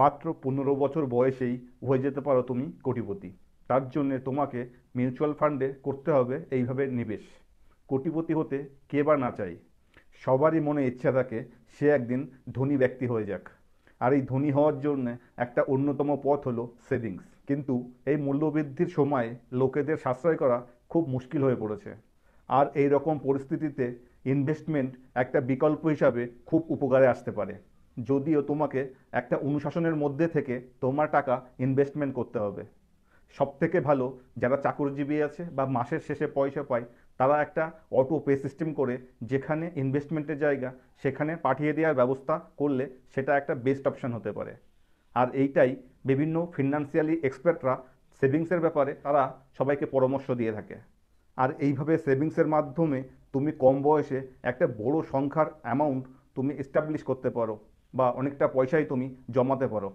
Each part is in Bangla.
মাত্র পনেরো বছর বয়সেই হয়ে যেতে পারো তুমি কোটিপতি তার জন্যে তোমাকে মিউচুয়াল ফান্ডে করতে হবে এইভাবে নিবেশ কোটিপতি হতে কে বা না চাই সবারই মনে ইচ্ছা থাকে সে একদিন ধনী ব্যক্তি হয়ে যাক আর এই ধনী হওয়ার জন্য একটা অন্যতম পথ হলো সেভিংস কিন্তু এই মূল্যবৃদ্ধির সময়ে লোকেদের সাশ্রয় করা খুব মুশকিল হয়ে পড়েছে আর এই রকম পরিস্থিতিতে ইনভেস্টমেন্ট একটা বিকল্প হিসাবে খুব উপকারে আসতে পারে যদিও তোমাকে একটা অনুশাসনের মধ্যে থেকে তোমার টাকা ইনভেস্টমেন্ট করতে হবে সবথেকে ভালো যারা চাকরিজীবী আছে বা মাসের শেষে পয়সা পায় তারা একটা অটো পে সিস্টেম করে যেখানে ইনভেস্টমেন্টের জায়গা সেখানে পাঠিয়ে দেওয়ার ব্যবস্থা করলে সেটা একটা বেস্ট অপশান হতে পারে আর এইটাই বিভিন্ন ফিনান্সিয়ালি এক্সপার্টরা সেভিংসের ব্যাপারে তারা সবাইকে পরামর্শ দিয়ে থাকে আর এইভাবে সেভিংসের মাধ্যমে তুমি কম বয়সে একটা বড় সংখ্যার অ্যামাউন্ট তুমি এস্টাবলিশ করতে পারো বা অনেকটা পয়সাই তুমি জমাতে পারো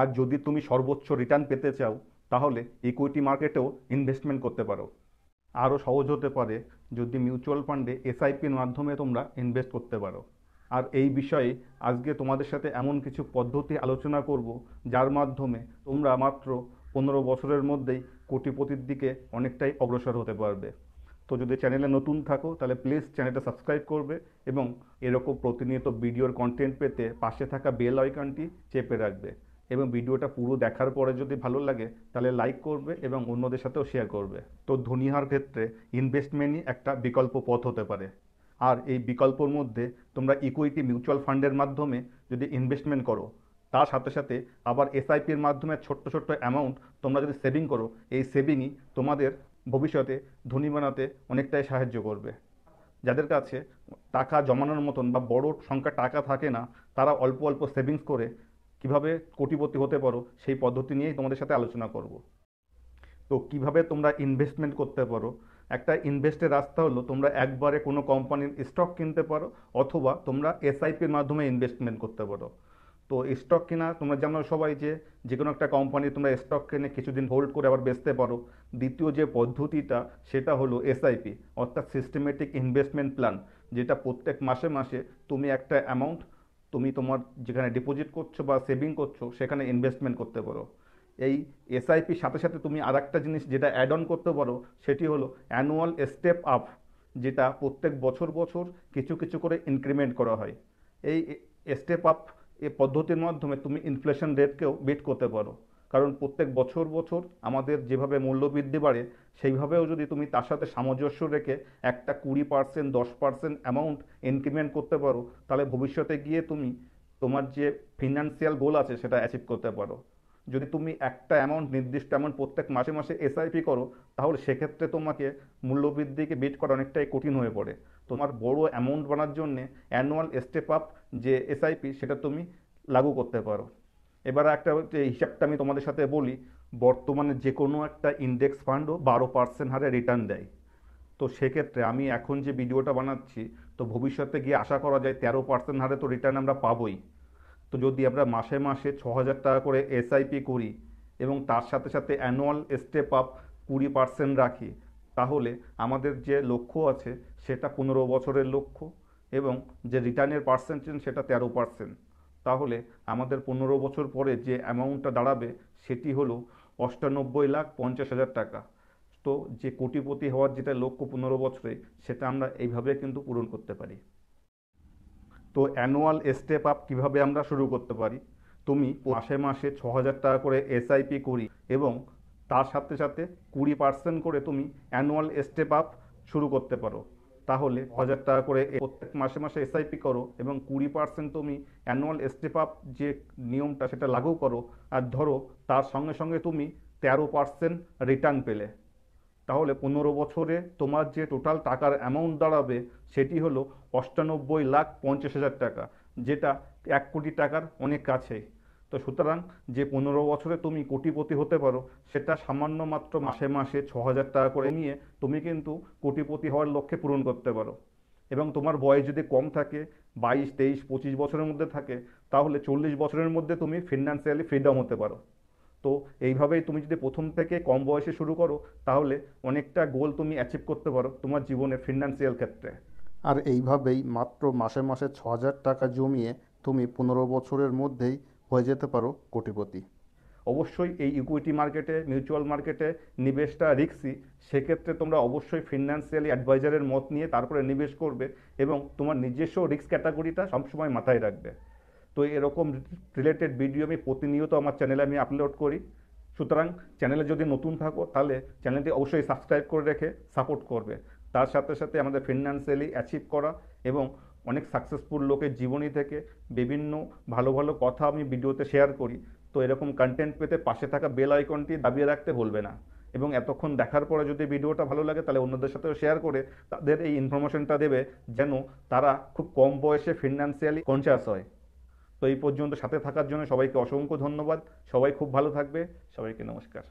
আর যদি তুমি সর্বোচ্চ রিটার্ন পেতে চাও তাহলে ইকুইটি মার্কেটেও ইনভেস্টমেন্ট করতে পারো আরও সহজ হতে পারে যদি মিউচুয়াল ফান্ডে এসআইপির মাধ্যমে তোমরা ইনভেস্ট করতে পারো আর এই বিষয়ে আজকে তোমাদের সাথে এমন কিছু পদ্ধতি আলোচনা করব যার মাধ্যমে তোমরা মাত্র পনেরো বছরের মধ্যেই কোটিপতির দিকে অনেকটাই অগ্রসর হতে পারবে তো যদি চ্যানেলে নতুন থাকো তাহলে প্লিজ চ্যানেলটা সাবস্ক্রাইব করবে এবং এরকম প্রতিনিয়ত ভিডিওর কন্টেন্ট পেতে পাশে থাকা বেল আইকনটি চেপে রাখবে এবং ভিডিওটা পুরো দেখার পরে যদি ভালো লাগে তাহলে লাইক করবে এবং অন্যদের সাথেও শেয়ার করবে তো ধনিহার ক্ষেত্রে ইনভেস্টমেন্টই একটা বিকল্প পথ হতে পারে আর এই বিকল্পর মধ্যে তোমরা ইকুইটি মিউচুয়াল ফান্ডের মাধ্যমে যদি ইনভেস্টমেন্ট করো তার সাথে সাথে আবার এসআইপির মাধ্যমে ছোট্ট ছোট্ট অ্যামাউন্ট তোমরা যদি সেভিং করো এই সেভিংই তোমাদের ভবিষ্যতে ধনী বানাতে অনেকটাই সাহায্য করবে যাদের কাছে টাকা জমানোর মতন বা বড় সংখ্যা টাকা থাকে না তারা অল্প অল্প সেভিংস করে কিভাবে কোটিপতি হতে পারো সেই পদ্ধতি নিয়েই তোমাদের সাথে আলোচনা করব তো কিভাবে তোমরা ইনভেস্টমেন্ট করতে পারো একটা ইনভেস্টের রাস্তা হলো তোমরা একবারে কোনো কোম্পানির স্টক কিনতে পারো অথবা তোমরা এসআইপির মাধ্যমে ইনভেস্টমেন্ট করতে পারো তো স্টক কেনা তোমরা জানো সবাই যে যে কোনো একটা কোম্পানি তোমরা স্টক কিনে কিছুদিন হোল্ড করে আবার বেচতে পারো দ্বিতীয় যে পদ্ধতিটা সেটা হলো এসআইপি অর্থাৎ সিস্টেমেটিক ইনভেস্টমেন্ট প্ল্যান যেটা প্রত্যেক মাসে মাসে তুমি একটা অ্যামাউন্ট তুমি তোমার যেখানে ডিপোজিট করছো বা সেভিং করছো সেখানে ইনভেস্টমেন্ট করতে পারো এই এসআইপির সাথে সাথে তুমি আর একটা জিনিস যেটা অ্যাড অন করতে পারো সেটি হলো অ্যানুয়াল স্টেপ আপ যেটা প্রত্যেক বছর বছর কিছু কিছু করে ইনক্রিমেন্ট করা হয় এই স্টেপ আপ এ পদ্ধতির মাধ্যমে তুমি ইনফ্লেশন রেটকেও বিট করতে পারো কারণ প্রত্যেক বছর বছর আমাদের যেভাবে মূল্যবৃদ্ধি বাড়ে সেইভাবেও যদি তুমি তার সাথে সামঞ্জস্য রেখে একটা কুড়ি পার্সেন্ট দশ পার্সেন্ট অ্যামাউন্ট ইনক্রিমেন্ট করতে পারো তাহলে ভবিষ্যতে গিয়ে তুমি তোমার যে ফিনান্সিয়াল গোল আছে সেটা অ্যাচিভ করতে পারো যদি তুমি একটা অ্যামাউন্ট নির্দিষ্ট অ্যামাউন্ট প্রত্যেক মাসে মাসে এসআইপি করো তাহলে সেক্ষেত্রে তোমাকে মূল্যবৃদ্ধিকে বিট করা অনেকটাই কঠিন হয়ে পড়ে তোমার বড় অ্যামাউন্ট বানার জন্যে অ্যানুয়াল স্টেপ আপ যে এসআইপি সেটা তুমি লাগু করতে পারো এবার একটা হিসাবটা আমি তোমাদের সাথে বলি বর্তমানে যে কোনো একটা ইন্ডেক্স ফান্ডও বারো পার্সেন্ট হারে রিটার্ন দেয় তো সেক্ষেত্রে আমি এখন যে ভিডিওটা বানাচ্ছি তো ভবিষ্যতে গিয়ে আশা করা যায় তেরো পার্সেন্ট হারে তো রিটার্ন আমরা পাবোই তো যদি আমরা মাসে মাসে ছ হাজার টাকা করে এসআইপি করি এবং তার সাথে সাথে অ্যানুয়াল স্টেপ আপ কুড়ি পার্সেন্ট রাখি তাহলে আমাদের যে লক্ষ্য আছে সেটা পনেরো বছরের লক্ষ্য এবং যে রিটার্নের পার্সেন্টেজ সেটা তেরো পার্সেন্ট তাহলে আমাদের পনেরো বছর পরে যে অ্যামাউন্টটা দাঁড়াবে সেটি হলো অষ্টানব্বই লাখ পঞ্চাশ হাজার টাকা তো যে কোটিপতি হওয়ার যেটা লক্ষ্য পনেরো বছরে সেটা আমরা এইভাবে কিন্তু পূরণ করতে পারি তো অ্যানুয়াল স্টেপ আপ কীভাবে আমরা শুরু করতে পারি তুমি মাসে মাসে ছ হাজার টাকা করে এসআইপি করি এবং তার সাথে সাথে কুড়ি পার্সেন্ট করে তুমি অ্যানুয়াল স্টেপ আপ শুরু করতে পারো তাহলে হাজার টাকা করে প্রত্যেক মাসে মাসে এসআইপি করো এবং কুড়ি পার্সেন্ট তুমি অ্যানুয়াল স্টেপ আপ যে নিয়মটা সেটা লাগু করো আর ধরো তার সঙ্গে সঙ্গে তুমি তেরো পার্সেন্ট রিটার্ন পেলে তাহলে পনেরো বছরে তোমার যে টোটাল টাকার অ্যামাউন্ট দাঁড়াবে সেটি হলো অষ্টানব্বই লাখ পঞ্চাশ হাজার টাকা যেটা এক কোটি টাকার অনেক কাছে তো সুতরাং যে পনেরো বছরে তুমি কোটিপতি হতে পারো সেটা সামান্য মাত্র মাসে মাসে ছ হাজার টাকা করে নিয়ে তুমি কিন্তু কোটিপতি হওয়ার লক্ষ্যে পূরণ করতে পারো এবং তোমার বয়স যদি কম থাকে বাইশ তেইশ পঁচিশ বছরের মধ্যে থাকে তাহলে চল্লিশ বছরের মধ্যে তুমি ফিনান্সিয়ালি ফ্রিডম হতে পারো তো এইভাবে তুমি যদি প্রথম থেকে কম বয়সে শুরু করো তাহলে অনেকটা গোল তুমি অ্যাচিভ করতে পারো তোমার জীবনে ফিনান্সিয়াল ক্ষেত্রে আর এইভাবেই মাত্র মাসে মাসে ছ হাজার টাকা জমিয়ে তুমি পনেরো বছরের মধ্যেই হয়ে যেতে পারো কোটিপতি অবশ্যই এই ইকুইটি মার্কেটে মিউচুয়াল মার্কেটে নিবেশটা রিক্সি সেক্ষেত্রে তোমরা অবশ্যই ফিনান্সিয়ালি অ্যাডভাইজারের মত নিয়ে তারপরে নিবেশ করবে এবং তোমার নিজস্ব রিস্ক ক্যাটাগরিটা সবসময় মাথায় রাখবে তো এরকম রিলেটেড ভিডিও আমি প্রতিনিয়ত আমার চ্যানেলে আমি আপলোড করি সুতরাং চ্যানেলে যদি নতুন থাকো তাহলে চ্যানেলটি অবশ্যই সাবস্ক্রাইব করে রেখে সাপোর্ট করবে তার সাথে সাথে আমাদের ফিনান্সিয়ালি অ্যাচিভ করা এবং অনেক সাকসেসফুল লোকের জীবনী থেকে বিভিন্ন ভালো ভালো কথা আমি ভিডিওতে শেয়ার করি তো এরকম কন্টেন্ট পেতে পাশে থাকা বেল আইকনটি দাবিয়ে রাখতে ভুলবে না এবং এতক্ষণ দেখার পরে যদি ভিডিওটা ভালো লাগে তাহলে অন্যদের সাথেও শেয়ার করে তাদের এই ইনফরমেশনটা দেবে যেন তারা খুব কম বয়সে ফিনান্সিয়ালি কনসিয়াস হয় তো এই পর্যন্ত সাথে থাকার জন্য সবাইকে অসংখ্য ধন্যবাদ সবাই খুব ভালো থাকবে সবাইকে নমস্কার